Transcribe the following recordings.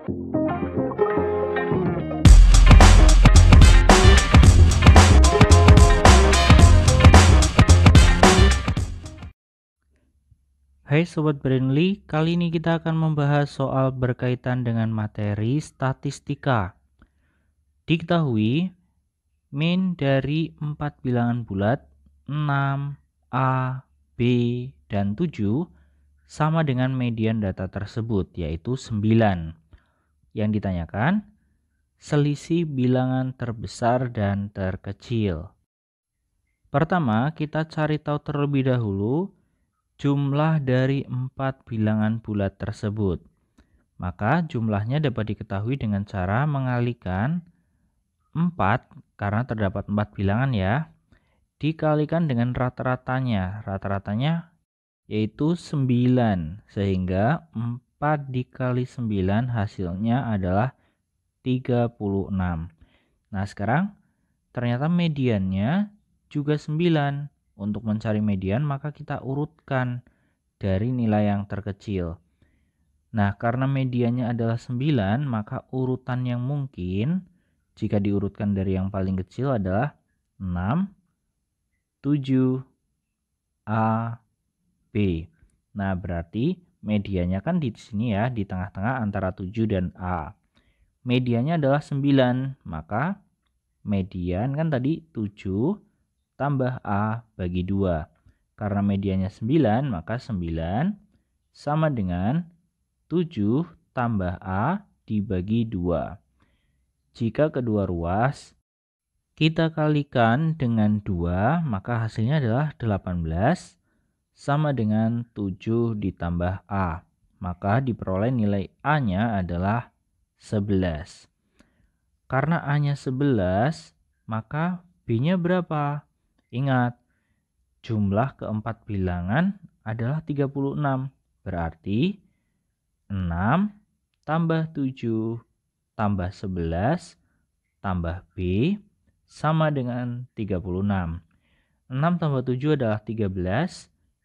Hai Sobat Brainly, kali ini kita akan membahas soal berkaitan dengan materi statistika. Diketahui, min dari empat bilangan bulat 6, A, B, dan 7 sama dengan median data tersebut, yaitu 9. Yang ditanyakan selisih bilangan terbesar dan terkecil. Pertama, kita cari tahu terlebih dahulu jumlah dari empat bilangan bulat tersebut. Maka jumlahnya dapat diketahui dengan cara mengalikan 4 karena terdapat 4 bilangan ya dikalikan dengan rata-ratanya. Rata-ratanya yaitu 9 sehingga 4 dikali 9 hasilnya adalah 36. Nah sekarang ternyata mediannya juga 9. Untuk mencari median maka kita urutkan dari nilai yang terkecil. Nah karena mediannya adalah 9 maka urutan yang mungkin jika diurutkan dari yang paling kecil adalah 6, 7, A, B. Nah berarti Medianya kan di sini ya, di tengah-tengah antara 7 dan A. Medianya adalah 9, maka median kan tadi 7 tambah A bagi 2. Karena medianya 9, maka 9 sama dengan 7 tambah A dibagi 2. Jika kedua ruas kita kalikan dengan 2, maka hasilnya adalah 18 sama dengan 7 ditambah A. Maka diperoleh nilai A-nya adalah 11. Karena A-nya 11, maka B-nya berapa? Ingat, jumlah keempat bilangan adalah 36. Berarti 6 tambah 7 tambah 11 tambah B sama dengan 36. 6 tambah 7 adalah 13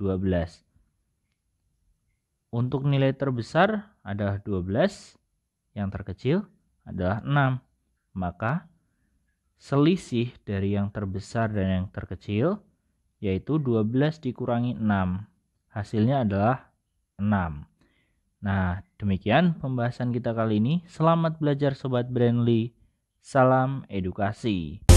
12. Untuk nilai terbesar adalah 12, yang terkecil adalah 6. Maka selisih dari yang terbesar dan yang terkecil yaitu 12 dikurangi 6. Hasilnya adalah 6. Nah, demikian pembahasan kita kali ini. Selamat belajar Sobat Brandly. Salam edukasi.